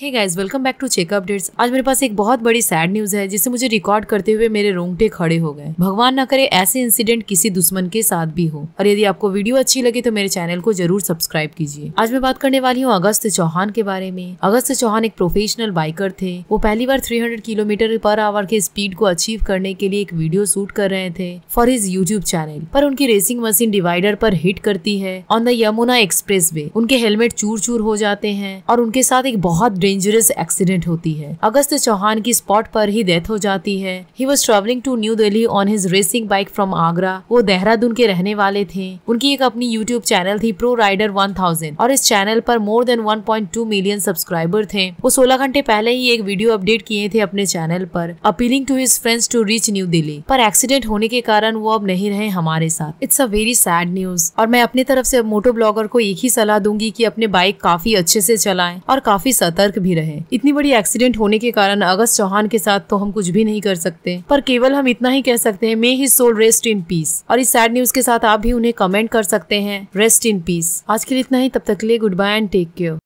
hey guys welcome back to check updates आज मेरे पास एक बहुत बड़ी सैड न्यूज है जिसे मुझे रिकॉर्ड करते हुए मेरे रोंगटे खड़े हो गए भगवान ना करे ऐसे इंसिडेंट किसी दुश्मन के साथ भी हो और यदि आपको वीडियो अच्छी लगे तो मेरे चैनल को जरूर सब्सक्राइब कीजिए आज मैं बात करने वाली हूँ अगस्त चौहान के बारे में अगस्त चौहान एक प्रोफेशनल बाइकर थे वो पहली बार थ्री किलोमीटर पर आवर के स्पीड को अचीव करने के लिए एक वीडियो शूट कर रहे थे फॉर हिज यूट्यूब चैनल पर उनकी रेसिंग मशीन डिवाइडर पर हिट करती है ऑन द यमुना एक्सप्रेस उनके हेलमेट चूर चूर हो जाते हैं और उनके साथ एक बहुत डेंजरस एक्सीडेंट होती है अगस्त चौहान की स्पॉट पर ही डेथ हो जाती है ही was travelling to new Delhi on his racing bike from Agra वो देहरादून के रहने वाले थे उनकी एक अपनी यूट्यूब चैनल थी प्रो राइडर थाउजेंड और इस चैनल पर more than point two million subscriber थे वो सोलह घंटे पहले ही एक वीडियो अपडेट किए थे अपने चैनल पर appealing to his friends to reach new Delhi पर एक्सीडेंट होने के कारण वो अब नहीं रहे हमारे साथ it's a very sad news और मैं अपनी तरफ से मोटो ब्लॉगर को एक ही सलाह दूंगी की अपने बाइक काफी अच्छे से चलाएं और काफी सतर्क सतर्क भी रहे इतनी बड़ी एक्सीडेंट होने के कारण अगस्त चौहान के साथ तो हम कुछ भी नहीं कर सकते पर केवल हम इतना ही कह सकते हैं may his soul rest in peace और इस सैड न्यूज के साथ आप भी उन्हें कमेंट कर सकते हैं रेस्ट इन पीस आज के लिए इतना ही तब तक लिए good bye and take care